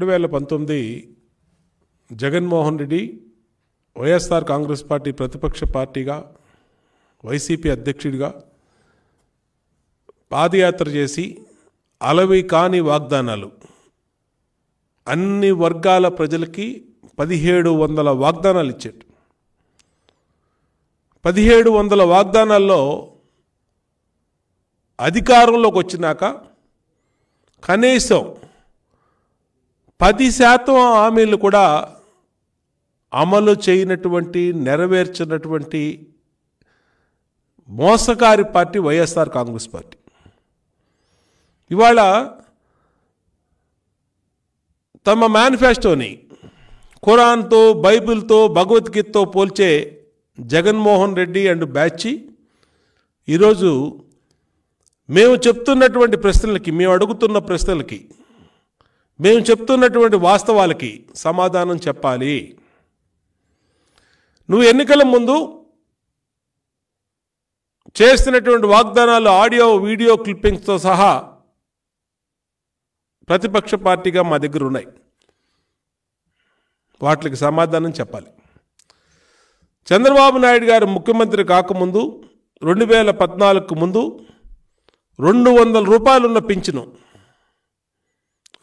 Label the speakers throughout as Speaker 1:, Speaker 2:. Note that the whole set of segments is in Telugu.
Speaker 1: రెండు వేల పంతొమ్మిది Jaganmohan Reddy YSR Congress party ప్రతిపక్ష పార్టీగా వైసీపీ అధ్యక్షుడిగా పాదయాత్ర చేసి అలవి కాని వాగ్దానాలు అన్ని వర్గాల ప్రజలకి పదిహేడు వందల వాగ్దానాలు ఇచ్చాడు పదిహేడు వందల వాగ్దానాల్లో అధికారంలోకి వచ్చినాక కనీసం పది శాతం హామీలు కూడా అమలు చేయనటువంటి నెరవేర్చినటువంటి మోసకారి పార్టీ వైఎస్ఆర్ కాంగ్రెస్ పార్టీ ఇవాళ తమ మేనిఫెస్టోని ఖురాన్తో బైబిల్తో భగవద్గీతతో పోల్చే జగన్మోహన్ రెడ్డి అండ్ బ్యాచి ఈరోజు మేము చెప్తున్నటువంటి ప్రశ్నలకి మేము అడుగుతున్న ప్రశ్నలకి మేము చెప్తున్నటువంటి వాస్తవాలకి సమాధానం చెప్పాలి నువ్వు ఎన్నికల ముందు చేస్తున్నటువంటి వాగ్దానాలు ఆడియో వీడియో క్లిప్పింగ్స్తో సహా ప్రతిపక్ష పార్టీగా మా దగ్గర ఉన్నాయి వాటికి సమాధానం చెప్పాలి చంద్రబాబు నాయుడు గారు ముఖ్యమంత్రి కాకముందు రెండు వేల పద్నాలుగుకు ముందు రెండు వందల రూపాయలున్న పింఛను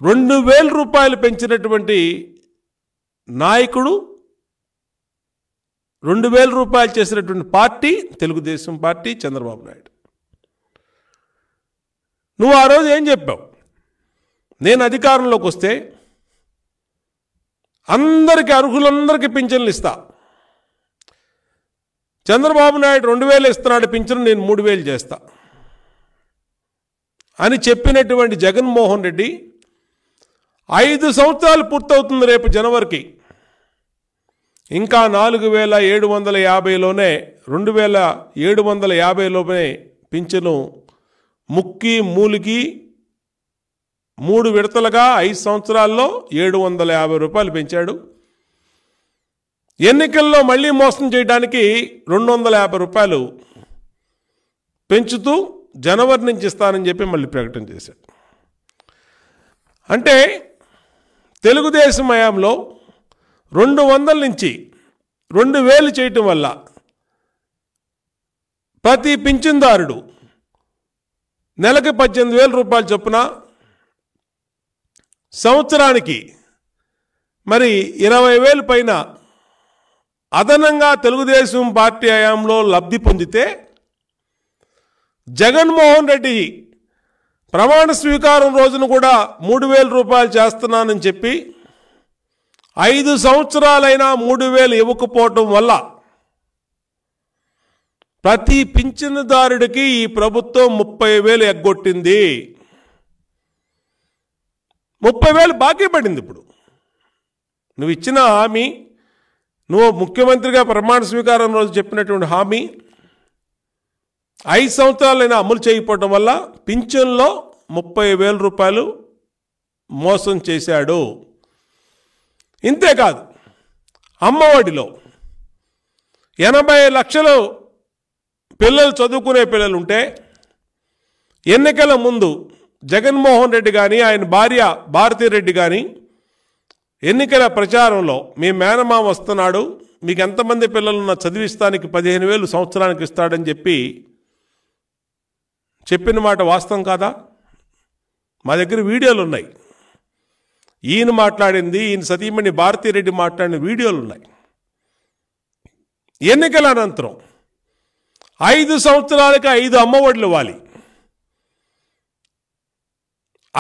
Speaker 1: రెండు వేల రూపాయలు పెంచినటువంటి నాయకుడు రెండు వేల రూపాయలు చేసినటువంటి పార్టీ తెలుగుదేశం పార్టీ చంద్రబాబు నాయుడు నువ్వు ఆ రోజు ఏం చెప్పావు నేను అధికారంలోకి వస్తే అందరికీ అర్హులందరికీ పింఛన్లు ఇస్తా చంద్రబాబు నాయుడు రెండు వేలు ఇస్తున్నాడు పింఛను నేను మూడు వేలు చేస్తా అని చెప్పినటువంటి జగన్మోహన్ రెడ్డి ఐదు సంవత్సరాలు పూర్తవుతుంది రేపు జనవరికి ఇంకా నాలుగు వేల ఏడు వందల యాభైలోనే రెండు వేల ఏడు వందల యాభైలోనే పింఛను ముక్కి మూలికి మూడు విడతలుగా ఐదు సంవత్సరాల్లో ఏడు వందల యాభై రూపాయలు పెంచాడు ఎన్నికల్లో మళ్ళీ మోసం చేయడానికి రెండు వందల యాభై రూపాయలు పెంచుతూ జనవరి నుంచి ఇస్తానని చెప్పి మళ్ళీ ప్రకటన చేశాడు అంటే తెలుగుదేశం హయాంలో రెండు వందల నుంచి రెండు వేలు చేయటం వల్ల ప్రతి పింఛన్దారుడు నెలకి పద్దెనిమిది వేల రూపాయలు చొప్పున సంవత్సరానికి మరి ఇరవై వేలు పైన అదనంగా తెలుగుదేశం పార్టీ హయాంలో లబ్ధి పొందితే జగన్మోహన్ రెడ్డి ప్రమాణ స్వీకారం రోజున కూడా మూడు వేల రూపాయలు చేస్తున్నానని చెప్పి ఐదు సంవత్సరాలైనా మూడు వేలు ఇవ్వకపోవటం వల్ల ప్రతి పింఛనుదారుడికి ఈ ప్రభుత్వం ముప్పై వేలు ఎగ్గొట్టింది ముప్పై వేలు బాకీ పడింది ఇప్పుడు నువ్వు ఇచ్చిన హామీ నువ్వు ముఖ్యమంత్రిగా ప్రమాణ స్వీకారం రోజు చెప్పినటువంటి హామీ ఐదు సంవత్సరాలైనా అమలు చేయకపోవటం వల్ల పింఛన్లో ముప్పై వేల రూపాయలు మోసం చేశాడు ఇంతేకాదు అమ్మఒడిలో ఎనభై లక్షలు పిల్లలు చదువుకునే పిల్లలు ఉంటే ఎన్నికల ముందు జగన్మోహన్ రెడ్డి కానీ ఆయన భార్య భారతీరెడ్డి కానీ ఎన్నికల ప్రచారంలో మీ మేనమా వస్తున్నాడు మీకు ఎంతమంది పిల్లలున్న చదివిస్తానికి పదిహేను వేలు సంవత్సరానికి ఇస్తాడని చెప్పి చెప్పిన మాట వాస్తవం కాదా మా దగ్గర వీడియోలు ఉన్నాయి ఈయన మాట్లాడింది ఈయన సతీమణి భారతీరెడ్డి మాట్లాడిన వీడియోలు ఉన్నాయి ఎన్నికల అనంతరం ఐదు సంవత్సరాలకి ఐదు అమ్మఒడులు ఇవ్వాలి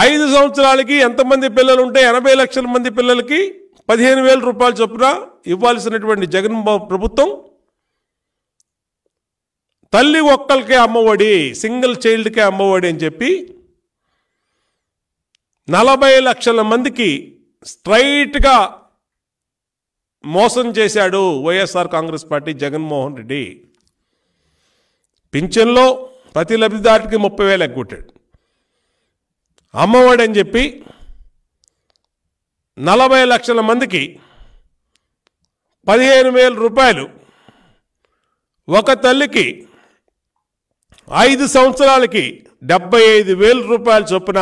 Speaker 1: ఐదు సంవత్సరాలకి ఎంతమంది పిల్లలు ఉంటే ఎనభై లక్షల మంది పిల్లలకి పదిహేను వేల రూపాయలు చొప్పున ఇవ్వాల్సినటువంటి జగన్ ప్రభుత్వం తల్లి ఒక్కరికే అమ్మఒడి సింగిల్ చైల్డ్కే అమ్మఒడి అని చెప్పి నలభై లక్షల మందికి స్ట్రైట్గా మోసం చేశాడు YSR Congress party Jaganmohan Reddy పింఛన్లో ప్రతి లబ్ధిదారుడికి ముప్పై వేలు ఎగ్గొట్టాడు అమ్మఒడి అని చెప్పి నలభై లక్షల మందికి పదిహేను వేల రూపాయలు ఒక తల్లికి ఐదు సంవత్సరాలకి డెబ్బై ఐదు వేల రూపాయల చొప్పున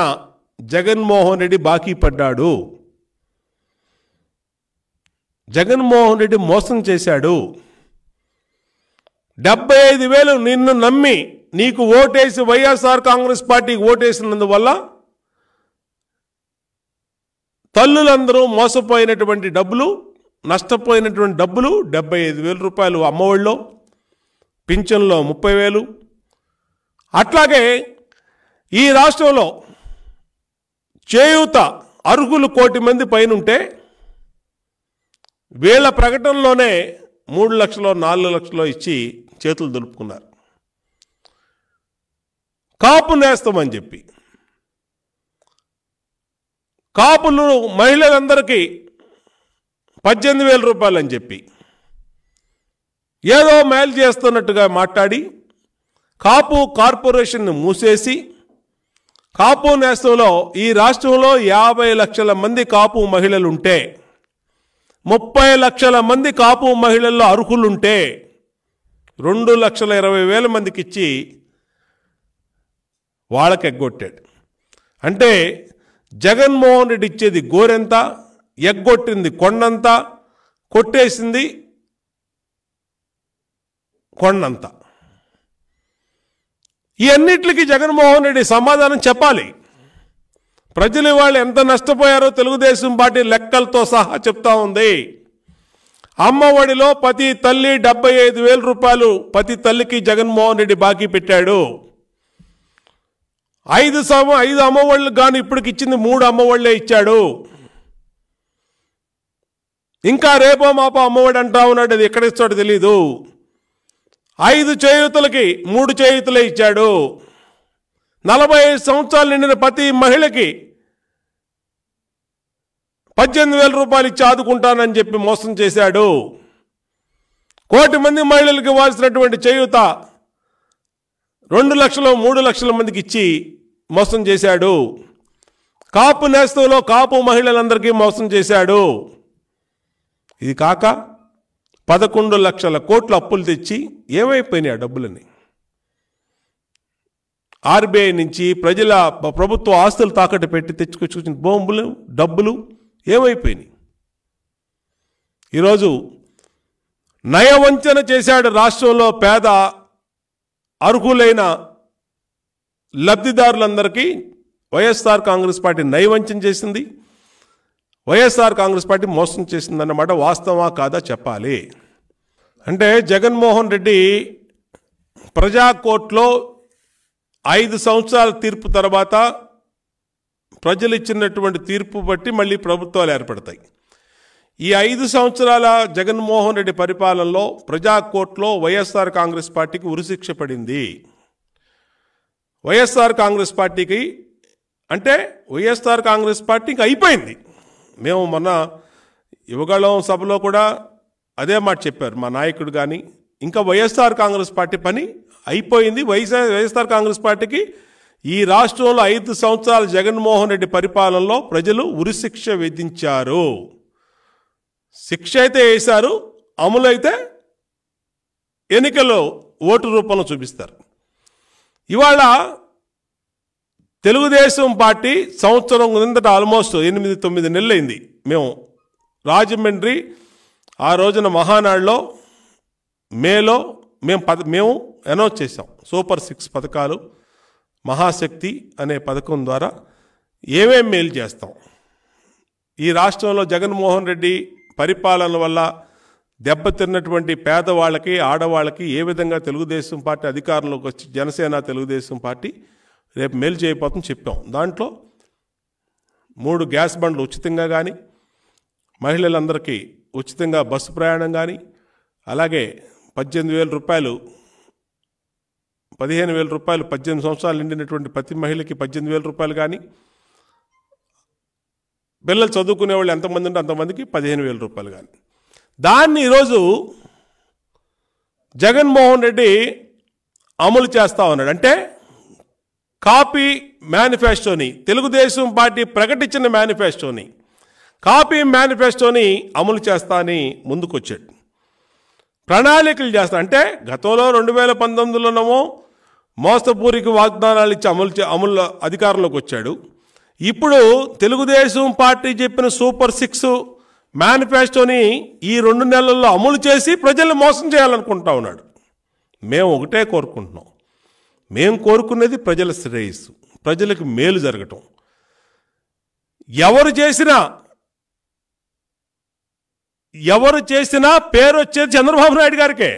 Speaker 1: జగన్మోహన్ రెడ్డి బాకీ పడ్డాడు జగన్మోహన్ రెడ్డి మోసం చేశాడు డెబ్బై ఐదు వేలు నిన్ను నమ్మి నీకు ఓటేసి వైఎస్ఆర్ కాంగ్రెస్ పార్టీకి ఓటేసినందువల్ల తల్లులందరూ మోసపోయినటువంటి డబ్బులు నష్టపోయినటువంటి డబ్బులు డెబ్బై ఐదు వేల రూపాయలు అమ్మఒడిలో పింఛన్లో ముప్పై వేలు అట్లాగే ఈ రాష్ట్రంలో చేయూత అర్హులు కోటి మంది పైనుంటే వీళ్ళ ప్రకటనలోనే మూడు లక్షలు నాలుగు లక్షలు ఇచ్చి చేతులు దులుపుకున్నారు కాపు నేస్తామని చెప్పి కాపులు మహిళలందరికీ పద్దెనిమిది వేల రూపాయలు అని చెప్పి ఏదో మేలు చేస్తున్నట్టుగా మాట్లాడి కాపు కార్పొరేషన్ మూసేసి కాపు నేస్తంలో ఈ రాష్ట్రంలో యాభై లక్షల మంది కాపు మహిళలుంటే ముప్పై లక్షల మంది కాపు మహిళల్లో అర్హులుంటే రెండు లక్షల ఇరవై వేల మందికి ఇచ్చి వాళ్ళకి ఎగ్గొట్టాడు అంటే జగన్మోహన్ రెడ్డి ఇచ్చేది గోరెంత ఎగ్గొట్టింది కొండంత కొట్టేసింది కొండంతా ఈ జగన్మోహన్ రెడ్డి సమాధానం చెప్పాలి ప్రజలు వాళ్ళు ఎంత నష్టపోయారో తెలుగుదేశం పార్టీ లెక్కలతో సహా చెప్తా ఉంది అమ్మఒడిలో ప్రతి తల్లి డెబ్బై ఐదు వేల రూపాయలు ప్రతి తల్లికి జగన్మోహన్ రెడ్డి బాకీ పెట్టాడు ఐదు సమ ఐదు అమ్మఒళ్ళు కానీ ఇప్పటికి ఇచ్చింది మూడు అమ్మఒళ్ళే ఇచ్చాడు ఇంకా రేపో మాపో అమ్మఒడి అంటా ఉన్నాడు అది ఎక్కడ ఇస్తాడో తెలీదు ఐదు చేయుతులకి మూడు చేయుతులే ఇచ్చాడు నలభై సంవత్సరాలు నిండిన ప్రతి మహిళకి పద్దెనిమిది వేల రూపాయలు ఇచ్చి ఆదుకుంటానని చెప్పి మోసం చేశాడు కోటి మంది మహిళలకు ఇవ్వాల్సినటువంటి చేయూత రెండు లక్షలు మూడు లక్షల మందికి ఇచ్చి మోసం చేశాడు కాపు నేస్తంలో కాపు మహిళలందరికీ మోసం చేశాడు ఇది కాక పదకొండు లక్షల కోట్లు అప్పులు తెచ్చి ఏమైపోయినాయి ఆ డబ్బులని ఆర్బీఐ నుంచి ప్రజల ప్రభుత్వ ఆస్తులు తాకట్టు పెట్టి తెచ్చుకొచ్చుకొచ్చిన బొమ్మలు డబ్బులు ఏమైపోయినాయి ఈరోజు నయవంచన చేశాడు రాష్ట్రంలో పేద అర్హులైన లబ్ధిదారులందరికీ వైఎస్ఆర్ కాంగ్రెస్ పార్టీ నయవంచన చేసింది వైఎస్ఆర్ కాంగ్రెస్ పార్టీ మోసం చేసిందన్నమాట వాస్తవా కాదా చెప్పాలి అంటే జగన్మోహన్ రెడ్డి ప్రజా కోర్టులో ఐదు సంవత్సరాల తీర్పు తర్వాత ప్రజలు ఇచ్చినటువంటి తీర్పు బట్టి మళ్ళీ ప్రభుత్వాలు ఏర్పడతాయి ఈ ఐదు సంవత్సరాల జగన్మోహన్ రెడ్డి పరిపాలనలో ప్రజా కోర్టులో వైఎస్ఆర్ కాంగ్రెస్ పార్టీకి ఉరిశిక్ష పడింది వైఎస్ఆర్ కాంగ్రెస్ పార్టీకి అంటే వైఎస్ఆర్ కాంగ్రెస్ పార్టీకి అయిపోయింది మేము మొన్న యువగళం సభలో కూడా అదే మాట చెప్పారు మా నాయకుడు కానీ ఇంకా వైఎస్ఆర్ కాంగ్రెస్ పార్టీ పని అయిపోయింది వైఎస్ఆర్ వైఎస్ఆర్ కాంగ్రెస్ పార్టీకి ఈ రాష్ట్రంలో ఐదు సంవత్సరాల జగన్మోహన్ రెడ్డి పరిపాలనలో ప్రజలు ఉరిశిక్ష విధించారు శిక్ష అయితే వేశారు అమలు అయితే ఎన్నికల్లో ఓటు రూపంలో చూపిస్తారు ఇవాళ తెలుగుదేశం పార్టీ సంవత్సరం కిందట ఆల్మోస్ట్ ఎనిమిది తొమ్మిది నెలలైంది మేము రాజమండ్రి ఆ రోజున మహానాడులో మేలో మేము పద మేము అనౌన్స్ చేసాం సూపర్ సిక్స్ పథకాలు మహాశక్తి అనే పథకం ద్వారా ఏమేం మేలు చేస్తాం ఈ రాష్ట్రంలో జగన్మోహన్ రెడ్డి పరిపాలన వల్ల దెబ్బతిన్నటువంటి పేదవాళ్ళకి ఆడవాళ్ళకి ఏ విధంగా తెలుగుదేశం పార్టీ అధికారంలోకి వచ్చి జనసేన తెలుగుదేశం పార్టీ రేపు మేలు చేయబోతుందని చెప్పాం దాంట్లో మూడు గ్యాస్ బండ్లు ఉచితంగా కానీ మహిళలందరికీ ఉచితంగా బస్సు ప్రయాణం కానీ అలాగే పద్దెనిమిది వేల రూపాయలు పదిహేను వేల రూపాయలు పద్దెనిమిది సంవత్సరాలు నిండినటువంటి ప్రతి మహిళకి పద్దెనిమిది వేల రూపాయలు కానీ పిల్లలు చదువుకునే వాళ్ళు ఎంతమంది ఉంటే అంతమందికి పదిహేను వేల రూపాయలు కానీ దాన్ని ఈరోజు జగన్మోహన్ రెడ్డి అమలు చేస్తా ఉన్నాడు అంటే కాపీ మేనిఫెస్టోని తెలుగుదేశం పార్టీ ప్రకటించిన మేనిఫెస్టోని కాపీ మేనిఫెస్టోని అమలు చేస్తా అని ముందుకొచ్చాడు ప్రణాళికలు చేస్తా అంటే గతంలో రెండు వేల పంతొమ్మిదిలోనేమో మోసపూరికి వాగ్దానాలు ఇచ్చి అమలు అమలు అధికారంలోకి వచ్చాడు ఇప్పుడు తెలుగుదేశం పార్టీ చెప్పిన సూపర్ సిక్స్ మేనిఫెస్టోని ఈ రెండు నెలల్లో అమలు చేసి ప్రజల్ని మోసం చేయాలనుకుంటా ఉన్నాడు మేము ఒకటే కోరుకుంటున్నాం మేం కోరుకున్నది ప్రజల శ్రేయస్సు ప్రజలకు మేలు జరగటం ఎవరు చేసినా ఎవరు చేసినా పేరు వచ్చేది చంద్రబాబు నాయుడు గారికే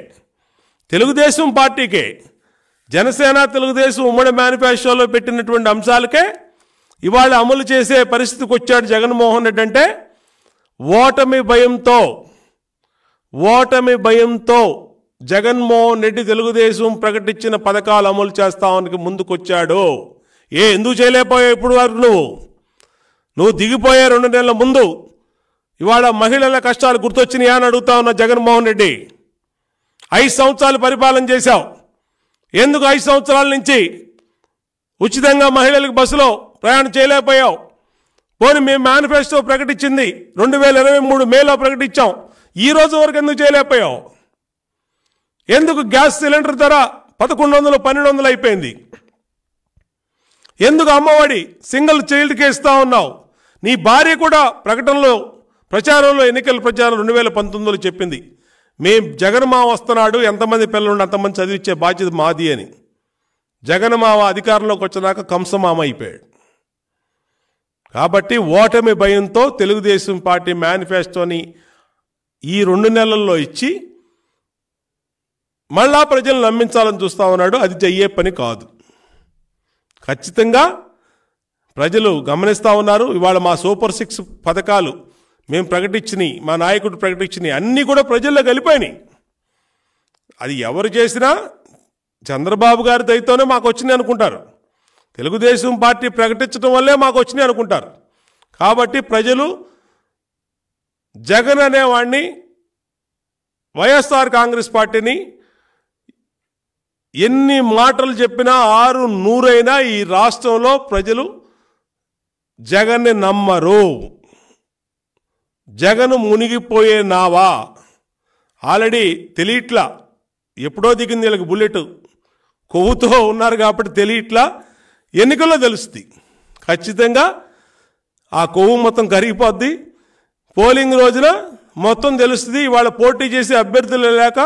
Speaker 1: తెలుగుదేశం పార్టీకే జనసేన తెలుగుదేశం ఉమ్మడి మేనిఫెస్టోలో పెట్టినటువంటి అంశాలకే ఇవాళ అమలు చేసే పరిస్థితికి వచ్చాడు జగన్మోహన్ రెడ్డి అంటే ఓటమి భయంతో ఓటమి భయంతో జగన్మోహన్ రెడ్డి తెలుగుదేశం ప్రకటించిన పథకాలు అమలు చేస్తామని ముందుకొచ్చాడు ఏ ఎందుకు చేయలేకపోయావు ఇప్పుడు వరకు నువ్వు నువ్వు దిగిపోయే రెండు నెలల ముందు ఇవాళ మహిళల కష్టాలు గుర్తొచ్చినాయా అని అడుగుతా ఉన్నా జగన్మోహన్ రెడ్డి ఐదు సంవత్సరాలు పరిపాలన చేశావు ఎందుకు ఐదు సంవత్సరాల నుంచి ఉచితంగా మహిళలకు బస్సులో ప్రయాణం చేయలేకపోయావు పోనీ మేము మేనిఫెస్టో ప్రకటించింది రెండు వేల ఇరవై మూడు మేలో ప్రకటించాం ఈరోజు వరకు ఎందుకు చేయలేకపోయావు ఎందుకు గ్యాస్ సిలిండర్ ధర పదకొండు వందలు పన్నెండు వందలు అయిపోయింది ఎందుకు అమ్మఒడి సింగిల్ చైల్డ్కే ఇస్తా ఉన్నావు నీ భార్య కూడా ప్రకటనలో ప్రచారంలో ఎన్నికల ప్రచారం రెండు వేల పంతొమ్మిదిలో చెప్పింది మేం జగన్మావ వస్తున్నాడు ఎంతమంది పిల్లలు అంతమంది చదివించే బాధ్యత మాది అని జగన్మావ అధికారంలోకి వచ్చినాక కంసమామ అయిపోయాడు కాబట్టి ఓటమి భయంతో తెలుగుదేశం పార్టీ మేనిఫెస్టోని ఈ రెండు నెలల్లో ఇచ్చి మళ్ళా ప్రజలు నమ్మించాలని చూస్తా ఉన్నాడు అది చెయ్యే పని కాదు ఖచ్చితంగా ప్రజలు గమనిస్తూ ఉన్నారు ఇవాళ మా సూపర్ సిక్స్ పథకాలు మేము ప్రకటించినాయి మా నాయకుడు ప్రకటించినవి అన్నీ కూడా ప్రజల్లో కలిపాయినాయి అది ఎవరు చేసినా చంద్రబాబు గారి దయతోనే మాకు వచ్చినాయి అనుకుంటారు తెలుగుదేశం పార్టీ ప్రకటించడం వల్లే మాకు వచ్చినాయి అనుకుంటారు కాబట్టి ప్రజలు జగన్ అనేవాడిని వైఎస్ఆర్ కాంగ్రెస్ పార్టీని ఎన్ని మాటలు చెప్పినా ఆరు నూరైనా ఈ రాష్ట్రంలో ప్రజలు జగన్ని నమ్మరు జగన్ మునిగిపోయే నావా ఆల్రెడీ తెలియట్లా ఎప్పుడో దిగింది వీళ్ళకి బుల్లెట్ కొవ్వుతో ఉన్నారు కాబట్టి తెలియట్లా ఎన్నికల్లో తెలుస్తుంది ఖచ్చితంగా ఆ కొవ్వు మొత్తం కరిగిపోద్ది పోలింగ్ రోజున మొత్తం తెలుస్తుంది ఇవాళ పోటీ చేసే అభ్యర్థులు లేక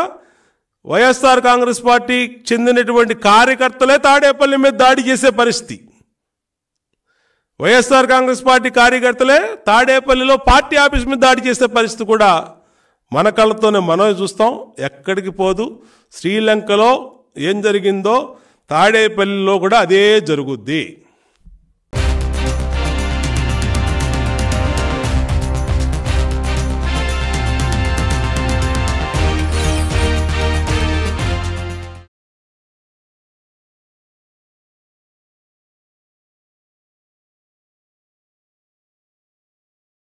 Speaker 1: వైఎస్ఆర్ కాంగ్రెస్ పార్టీ చెందినటువంటి కార్యకర్తలే తాడేపల్లి మీద దాడి చేసే పరిస్థితి వైఎస్ఆర్ కాంగ్రెస్ పార్టీ కార్యకర్తలే తాడేపల్లిలో పార్టీ ఆఫీస్ మీద దాడి చేసే పరిస్థితి కూడా మన కళ్ళతోనే మనం చూస్తాం ఎక్కడికి పోదు శ్రీలంకలో ఏం జరిగిందో తాడేపల్లిలో కూడా అదే జరుగుద్ది